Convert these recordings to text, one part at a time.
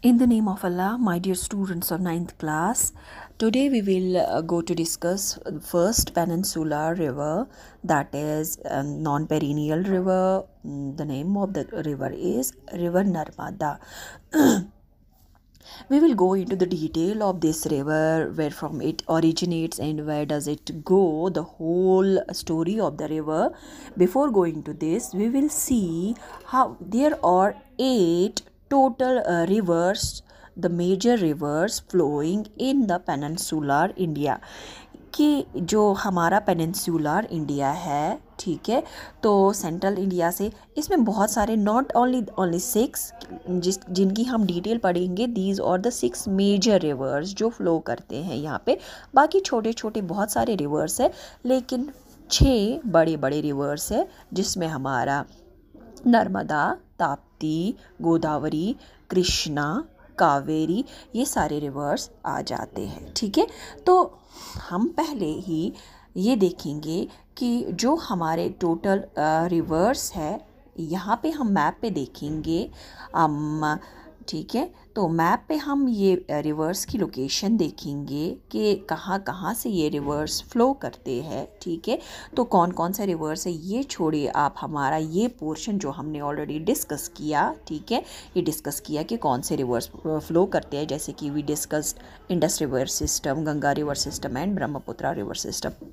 In the name of Allah, my dear students of 9th class, today we will uh, go to discuss first Peninsula River, that is um, non-perennial river. Mm, the name of the river is River Narmada. we will go into the detail of this river where from it originates and where does it go the whole story of the river before going to this we will see how there are eight total uh, rivers the major rivers flowing in the peninsular India कि जो हमारा peninsular India है ठीक है तो central India से इसमें बहुत सारे नॉट ओनली ओनली सिक्स जिस जिनकी हम डिटेल पढ़ेंगे दीज और द सिक्स मेजर रिवर्स जो फ्लो करते हैं यहाँ पे बाकी छोटे छोटे बहुत सारे रिवर्स है लेकिन छः बड़े बड़े रिवर्स है जिसमें हमारा नर्मदा ताप ताप्ती गोदावरी कृष्णा कावेरी ये सारे रिवर्स आ जाते हैं ठीक है तो हम पहले ही ये देखेंगे कि जो हमारे टोटल रिवर्स है यहाँ पे हम मैप पे देखेंगे ठीक है तो मैप पे हम ये रिवर्स की लोकेशन देखेंगे कि कहाँ कहाँ से ये रिवर्स फ्लो करते हैं ठीक है तो कौन कौन सा रिवर्स है ये छोड़िए आप हमारा ये पोर्शन जो हमने ऑलरेडी डिस्कस किया ठीक है ये डिस्कस किया कि कौन से रिवर्स फ्लो करते हैं जैसे कि we discuss Indus river system Ganga river system and Brahmaputra river system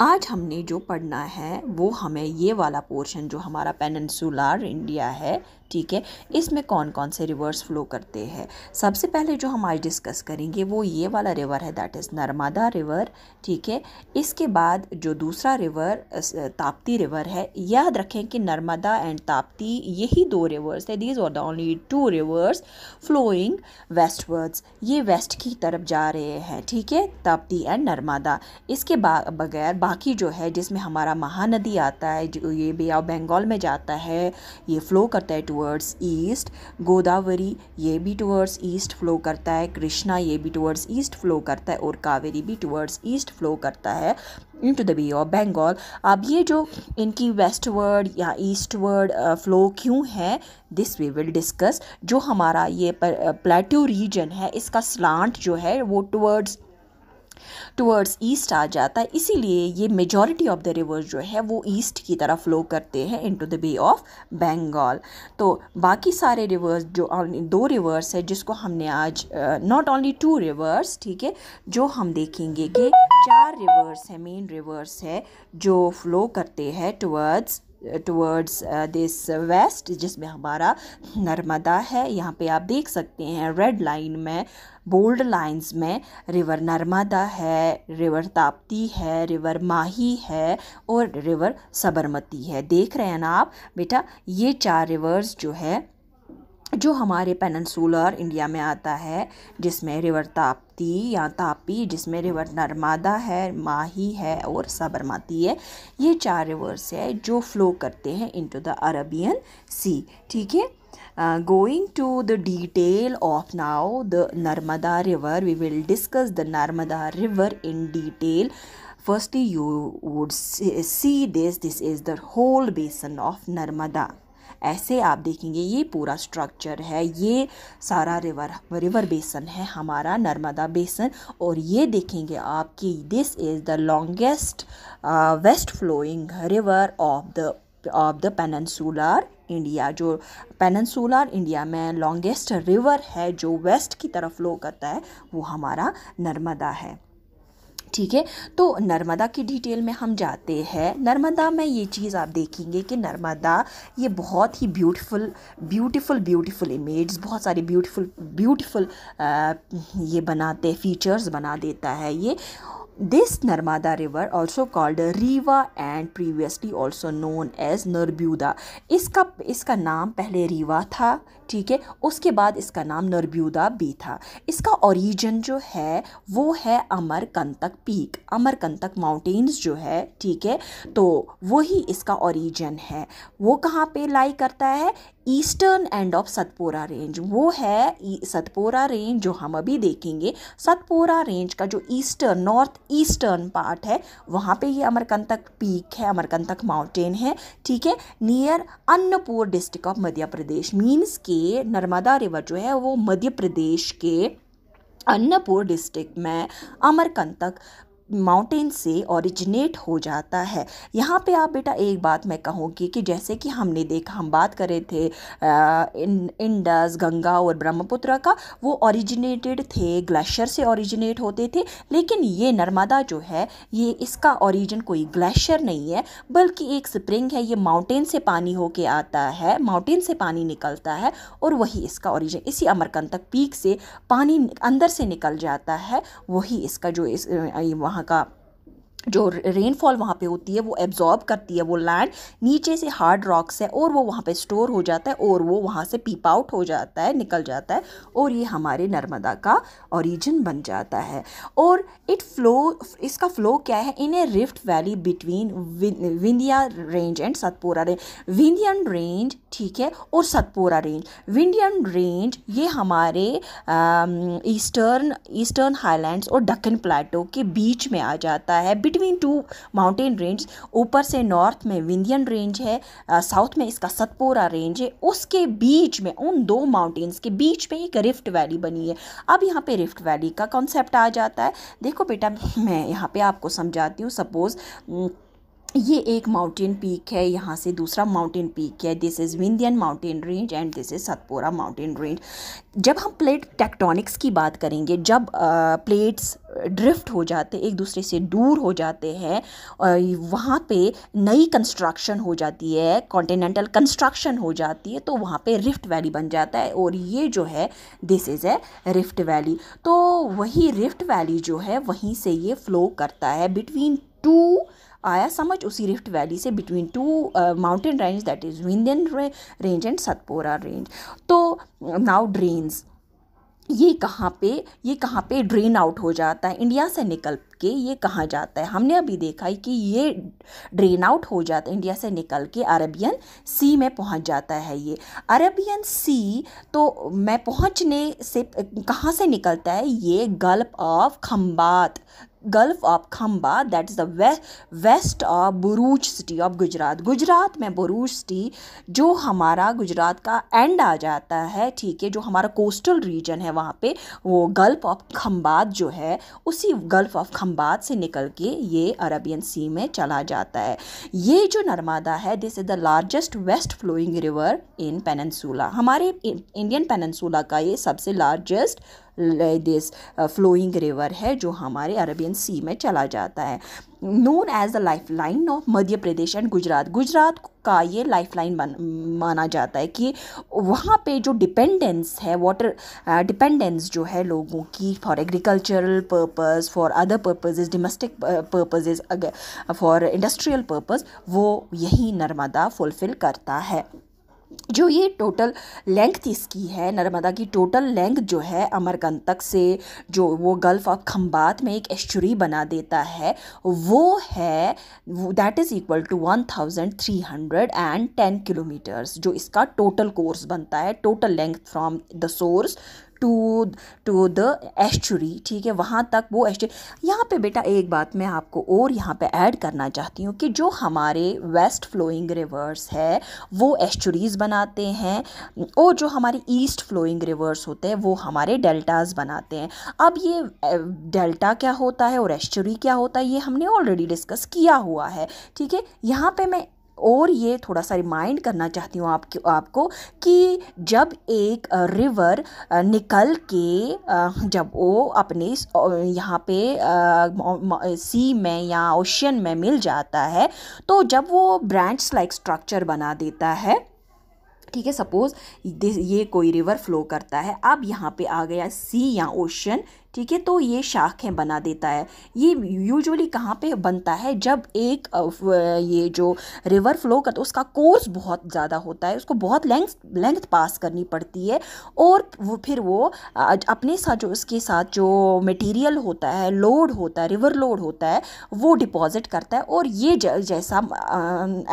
आज हमने जो पढ़ना है वो हमें ये वाला पोर्शन जो हमारा पेनसुलार इंडिया है ठीक है इसमें कौन कौन से रिवर्स फ्लो करते हैं सबसे पहले जो हम आज डिस्कस करेंगे वो ये वाला रिवर है दैट इज़ नर्मदा रिवर ठीक है इसके बाद जो दूसरा रिवर ताप्ती रिवर है याद रखें कि नर्मदा एंड ताप्ती यही दो रिवर्स है these are the only two rivers flowing westwards ये वेस्ट की तरफ जा रहे हैं ठीक है ताप्ती एंड नर्मदा इसके बाद बगैर बाकी जो है जिसमें हमारा महानदी आता है जो ये बे ऑफ बंगाल में जाता है ये फ़्लो करता है टूवर्ड्स ईस्ट गोदावरी ये भी टूवर्ड्स ईस्ट फ्लो करता है कृष्णा ये भी टूवर्ड्स ईस्ट फ्लो करता है और कावेरी भी टुवर्ड्स ईस्ट फ्लो करता है into the bay of Bengal अब ये जो इनकी वेस्टवर्ड या ईस्टवर्ड फ्लो क्यों है दिस वी विल डिस्कस जो हमारा ये प्लेट्यू रीजन है इसका स्लांट जो है वो टूवर्ड्स टूवर्ड्स ईस्ट आ जाता है इसीलिए ये मेजॉरिटी ऑफ द रिवर्स जो है वो ईस्ट की तरफ फ्लो करते हैं into the bay of Bengal तो बाकी सारे रिवर्स जो दो रिवर्स है जिसको हमने आज नॉट ओनली टू रिवर्स ठीक है जो हम देखेंगे कि चार रिवर्स है मेन रिवर्स है जो फ्लो करते हैं टूवर्ड्स टूवर्ड्स दिस वेस्ट जिसमें हमारा नर्मदा है यहाँ पे आप देख सकते हैं रेड लाइन में बोल्ड लाइंस में रिवर नर्मदा है रिवर ताप्ती है रिवर माही है और रिवर सबरमती है देख रहे हैं ना आप बेटा ये चार रिवर्स जो है जो हमारे पेननसूलर इंडिया में आता है जिसमें रिवर ताप्ती या तापी जिसमें रिवर नर्मदा है माही है और साबरमती है ये चार रिवर्स है जो फ्लो करते हैं इनटू द अरबियन सी ठीक है Uh, going to the detail of now the Narmada river, we will discuss the Narmada river in detail. Firstly, you would see this. This is the whole basin of Narmada. ऐसे आप देखेंगे ये पूरा structure है ये सारा river river बेसन है हमारा नर्मदा बेसन और ये देखेंगे आप कि this is the longest west flowing river of the of the peninsular India जो पेनसूलर इंडिया में लॉन्गेस्ट रिवर है जो वेस्ट की तरफ फ्लो करता है वो हमारा नर्मदा है ठीक है तो नर्मदा की डिटेल में हम जाते हैं नर्मदा में ये चीज़ आप देखेंगे कि नर्मदा ये बहुत ही ब्यूटीफुल ब्यूटीफुल ब्यूटीफुल इमेज बहुत सारी ब्यूटीफुल ब्यूटीफुल ये बनाते फीचर्स बना देता है ये this Narmada river also called Rewa and previously also known as Nerbudda इसका इसका नाम पहले रीवा था ठीक है उसके बाद इसका नाम नरब्यूदा बी था इसका ओरिजिन जो है वो है अमरकंतक पीक अमरकंतक माउंटेन्स जो है ठीक है तो वही इसका ओरिजिन है वो कहाँ पे लाई करता है eastern end of Satpura range वो है सतपोरा e, रेंज जो हम अभी देखेंगे सतपोरा रेंज का जो ईस्टर्न नॉर्थ ईस्टर्न पार्ट है वहाँ पे ये अमरकंतक पीक है अमरकंतक माउंटेन है ठीक है near Anuppur district of Madhya Pradesh means के नर्मदा रिवर जो है वो मध्य प्रदेश के अन्नपुर डिस्ट्रिक्ट में अमरकंतक माउंटेन से ओरिजिनेट हो जाता है यहाँ पे आप बेटा एक बात मैं कहूँगी कि जैसे कि हमने देखा हम बात कर रहे थे इन, इंडस गंगा और ब्रह्मपुत्र का वो ओरिजिनेटेड थे ग्लेशियर से ओरिजिनेट होते थे लेकिन ये नर्मदा जो है ये इसका ओरिजिन कोई ग्लेशियर नहीं है बल्कि एक स्प्रिंग है ये माउंटेन से पानी होके आता है माउंटेन से पानी निकलता है और वही इसका ओरिजिन इसी अमरकंतक पीक से पानी अंदर से निकल जाता है वही इसका जो इस वहाँ 墓 जो रेनफॉल वहाँ पे होती है वो एब्जॉर्ब करती है वो लैंड नीचे से हार्ड रॉक्स है और वो वहाँ पे स्टोर हो जाता है और वो वहाँ से पीप आउट हो जाता है निकल जाता है और ये हमारे नर्मदा का ओरिजिन बन जाता है और इट फ्लो इसका फ्लो क्या है in a rift valley between Vindhya range and Satpura range Vindhyan range ठीक है और सतपोरा रेंज विंडियन रेंज ये हमारे ईस्टर्न ईस्टर्न हाईलैंड और डक्कन प्लेटो के बीच में आ जाता है बिटवीन टू माउंटेन रेंज ऊपर से नॉर्थ में विंध्यन रेंज है साउथ में इसका सतपोरा रेंज है उसके बीच में उन दो माउंटेन्स के बीच में एक रिफ्ट वैली बनी है अब यहाँ पे रिफ्ट वैली का कॉन्सेप्ट आ जाता है देखो बेटा मैं यहाँ पे आपको समझाती हूँ सपोज़ ये एक माउंटेन पीक है यहाँ से दूसरा माउंटेन पीक है this is Vindhyan mountain range and this is Satpura mountain range जब हम प्लेट टेक्टोनिक्स की बात करेंगे जब प्लेट्स ड्रिफ्ट हो जाते एक दूसरे से दूर हो जाते हैं वहाँ पे नई कंस्ट्रक्शन हो जाती है कॉन्टिनेंटल कंस्ट्रक्शन हो जाती है तो वहाँ पे रिफ्ट वैली बन जाता है और ये जो है this is a rift valley तो वही रिफ्ट वैली जो है वहीं से ये फ़्लो करता है बिटवीन टू आया समझ उसी रिफ्ट वैली से between two mountain range that is Vindhyan range and Satpura range तो नाउ ड्रेन्स ये कहाँ पे ये कहाँ पे ड्रेन आउट हो जाता है इंडिया से निकल के ये कहाँ जाता है हमने अभी देखा है कि ये ड्रेन आउट हो जाता है इंडिया से निकल के अरबियन सी में पहुँच जाता है ये अरबियन सी तो मैं पहुँचने से कहाँ से निकलता है ये gulf of Khambhat gulf of Khambhat that is the way, west of Bharuch city of Gujarat Gujarat में बुरूज सिटी जो हमारा गुजरात का एंड आ जाता है ठीक है जो हमारा कोस्टल रीजन है वहाँ पे वो गल्फ ऑफ खम्बात जो है उसी गल्फ ऑफ खम्बात से निकल के ये अरबियन सी में चला जाता है ये जो नर्मदा है this is the largest west flowing river in peninsula हमारे इंडियन पेननसूला का ये सबसे लार्जेस्ट दिस फ्लोइंग रिवर है जो हमारे अरबियन सी में चला जाता है known as the life line of Madhya Pradesh and Gujarat Gujarat का ये लाइफ लाइन माना जाता है कि वहाँ पे जो डिपेंडेंस है वाटर डिपेंडेंस जो है लोगों की for agricultural purpose for other purposes domestic purposes for industrial purpose वो यही नर्मदा फुलफ़िल करता है जो ये टोटल लेंथ इसकी है नर्मदा की टोटल लेंथ जो है अमरकंतक से जो वो गल्फ ऑफ खम्बात में एक एश्चुरी बना देता है वो है that is equal to one thousand three hundred and ten kilometers जो इसका टोटल कोर्स बनता है total length from the source to to the estuary ठीक है वहाँ तक वो एस्चुरी यहाँ पे बेटा एक बात मैं आपको और यहाँ पे ऐड करना चाहती हूँ कि जो हमारे वेस्ट फ्लोइंग रिवर्स है वो एस्चुरीज़ बनाते हैं और जो हमारे ईस्ट फ्लोइंग रिवर्स होते हैं वो हमारे डेल्टाज़ बनाते हैं अब ये डेल्टा क्या होता है और एस्चुरी क्या होता है ये हमने ऑलरेडी डिस्कस किया हुआ है ठीक है यहाँ पर मैं और ये थोड़ा सा रिमाइंड करना चाहती हूँ आपको आपको कि जब एक रिवर निकल के जब वो अपने यहाँ पे सी में या ओशियन में मिल जाता है तो जब वो ब्रांच लाइक स्ट्रक्चर बना देता है ठीक है सपोज़ ये कोई रिवर फ्लो करता है अब यहाँ पे आ गया सी या ओशन ठीक है तो ये शाखें बना देता है ये यूजुअली कहाँ पे बनता है जब एक ये जो रिवर फ्लो का तो उसका कोर्स बहुत ज़्यादा होता है उसको बहुत लेंथ लेंथ पास करनी पड़ती है और वो फिर वो अपने साथ जो उसके साथ जो मटेरियल होता है लोड होता है रिवर लोड होता है वो डिपॉजिट करता है और ये जैसा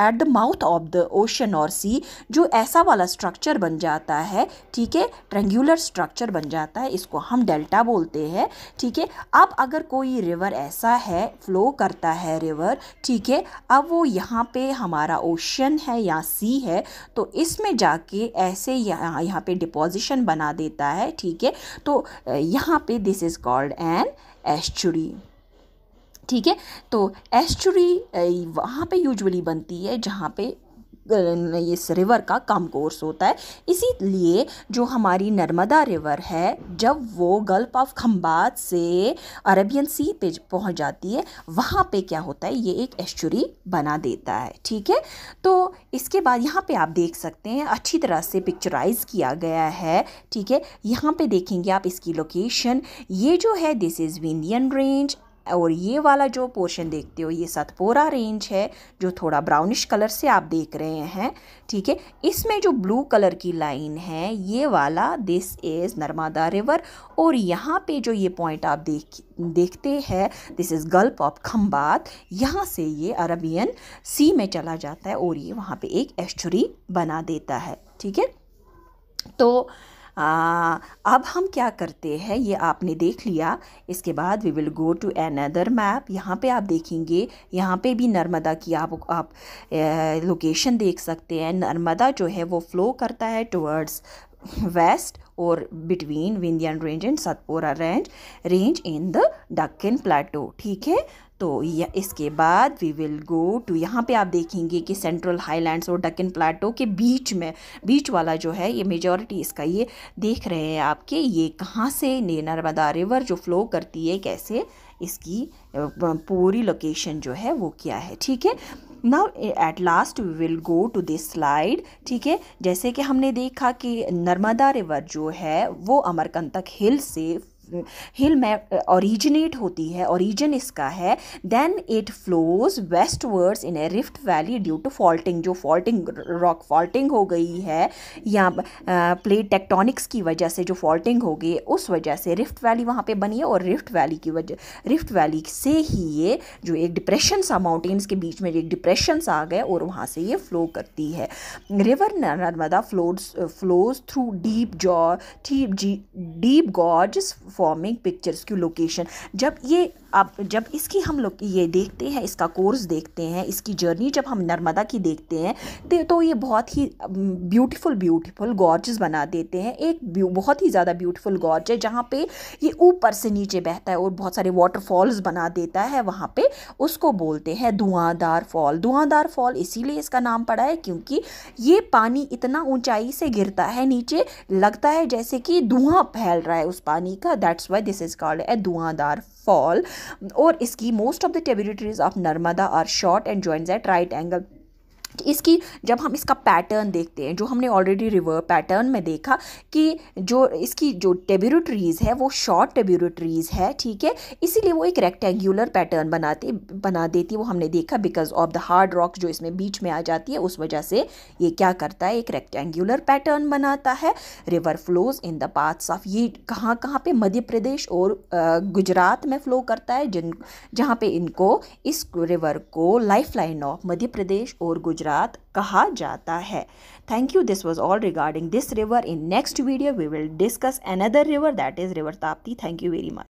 at the mouth of the ocean और सी जो ऐसा वाला स्ट्रक्चर बन जाता है ठीक है ट्रेंगुलर स्ट्रक्चर बन जाता है इसको हम डेल्टा बोलते हैं सकते हैं ठीक है अब अगर कोई रिवर ऐसा है फ्लो करता है रिवर ठीक है अब वो यहाँ पे हमारा ओशन है या सी है तो इसमें जाके ऐसे यहाँ यहाँ पे डिपोजिशन बना देता है ठीक है तो यहाँ पे this is called an estuary ठीक है तो एस्चुरी वहाँ पे यूजुअली बनती है जहाँ पे इस रिवर का कम कोर्स होता है इसीलिए जो हमारी नर्मदा रिवर है जब वो गल्फ ऑफ खम्बात से अरबियन सी पे पहुंच जाती है वहाँ पे क्या होता है ये एक एस्चुरी बना देता है ठीक है तो इसके बाद यहाँ पे आप देख सकते हैं अच्छी तरह से पिक्चराइज किया गया है ठीक है यहाँ पे देखेंगे आप इसकी लोकेशन ये जो है दिस इज़ विंडियन रेंज और ये वाला जो पोर्शन देखते हो ये सतपोरा रेंज है जो थोड़ा ब्राउनिश कलर से आप देख रहे हैं ठीक है इसमें जो ब्लू कलर की लाइन है ये वाला दिस इज़ नर्मदा रिवर और यहाँ पे जो ये पॉइंट आप देख देखते हैं this is gulf of Khambhat यहाँ से ये अरबियन सी में चला जाता है और ये वहाँ पे एक एस्चुरी बना देता है ठीक है तो आ, अब हम क्या करते हैं ये आपने देख लिया इसके बाद we will go to another map यहाँ पे आप देखेंगे यहाँ पे भी नर्मदा की आप आप लोकेशन देख सकते हैं नर्मदा जो है वो फ्लो करता है टुवर्ड्स वेस्ट और between Vindhyan range and Satpura range range in the Deccan plateau ठीक है तो इसके बाद वी विल गो टू यहाँ पे आप देखेंगे कि सेंट्रल हाईलैंड्स और डकिन प्लाटो के बीच में बीच वाला जो है ये मेजॉरिटी इसका ये देख रहे हैं आपके ये कहाँ से नर्मदा रिवर जो फ्लो करती है कैसे इसकी पूरी लोकेशन जो है वो क्या है ठीक है now at last we will go to this slide ठीक है जैसे कि हमने देखा कि नर्मदा रिवर जो है वो अमरकंतक हिल से हिल में ओरिजिनेट होती है ओरिजिन इसका है then it flows westwards in a rift valley due to faulting जो फॉल्टिंग रॉक फॉल्टिंग हो गई है या प्लेट uh, टेक्टोनिक्स की वजह से जो फॉल्टिंग हो गई उस वजह से रिफ्ट वैली वहाँ पे बनी है और रिफ्ट वैली की वजह रिफ्ट वैली से ही ये जो एक डिप्रेशन सा माउंटेन्स के बीच में एक डिप्रेशन सा आ गए और वहाँ से ये फ्लो करती है river Narmada flows flows through deep jaw deep gorge forming pictures की लोकेशन जब ये अब जब इसकी हम लोग ये देखते हैं इसका कोर्स देखते हैं इसकी जर्नी जब हम नर्मदा की देखते हैं तो, तो ये बहुत ही ब्यूटीफुल ब्यूटीफुल गॉर्जेस बना देते हैं एक बहुत ही ज़्यादा ब्यूटीफुल गॉर्ज है जहाँ पे ये ऊपर से नीचे बहता है और बहुत सारे वाटरफॉल्स बना देता है वहाँ पर उसको बोलते हैं धुआंधार फॉल धुआंधार फॉल इसीलिए इसका नाम पड़ा है क्योंकि ये पानी इतना ऊँचाई से गिरता है नीचे लगता है जैसे कि धुआँ फैल रहा है उस पानी का that's why this is called a Dhuandhar fall और इसकी most of the tributaries of Narmada are short and joins at right angle इसकी जब हम इसका पैटर्न देखते हैं जो हमने ऑलरेडी रिवर पैटर्न में देखा कि जो इसकी जो टेब्यूरोट्रीज़ है वो शॉर्ट टेब्यूरोट्रीज़ है ठीक है इसीलिए वो एक रेक्टेंगुलर पैटर्न बनाते बना देती है वो हमने देखा because of the hard rock जो इसमें बीच में आ जाती है उस वजह से ये क्या करता है एक रेक्टेंगुलर पैटर्न बनाता है river flows in the paths of ये कहाँ कहाँ पर मध्य प्रदेश और गुजरात में फ़्लो करता है जिन जहाँ पर इनको इस रिवर को life line of Madhya Pradesh और गुजरात गुजरात कहा जाता है thank you this was all regarding this river in next video we will discuss another river that is river Tapti thank you very much